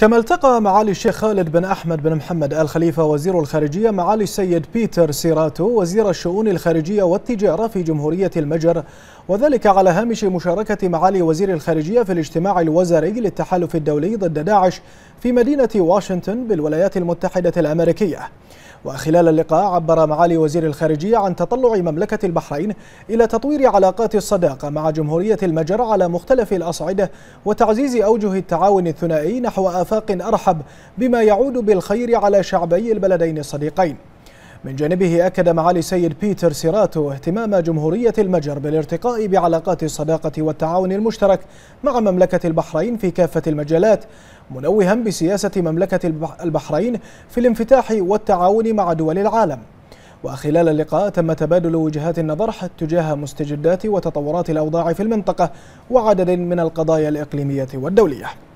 كما التقى معالي الشيخ خالد بن أحمد بن محمد آل خليفة وزير الخارجية معالي السيد بيتر سيراتو وزير الشؤون الخارجية والتجارة في جمهورية المجر وذلك على هامش مشاركة معالي وزير الخارجية في الاجتماع الوزاري للتحالف الدولي ضد داعش في مدينة واشنطن بالولايات المتحدة الأمريكية وخلال اللقاء عبر معالي وزير الخارجية عن تطلع مملكة البحرين إلى تطوير علاقات الصداقة مع جمهورية المجر على مختلف الأصعدة وتعزيز أوجه التعاون الثنائي نحو أفريقيا اتفاق أرحب بما يعود بالخير على شعبي البلدين الصديقين من جانبه أكد معالي السيد بيتر سيراتو اهتمام جمهورية المجر بالارتقاء بعلاقات الصداقة والتعاون المشترك مع مملكة البحرين في كافة المجالات منوها بسياسة مملكة البحرين في الانفتاح والتعاون مع دول العالم وخلال اللقاء تم تبادل وجهات النظر تجاه مستجدات وتطورات الأوضاع في المنطقة وعدد من القضايا الإقليمية والدولية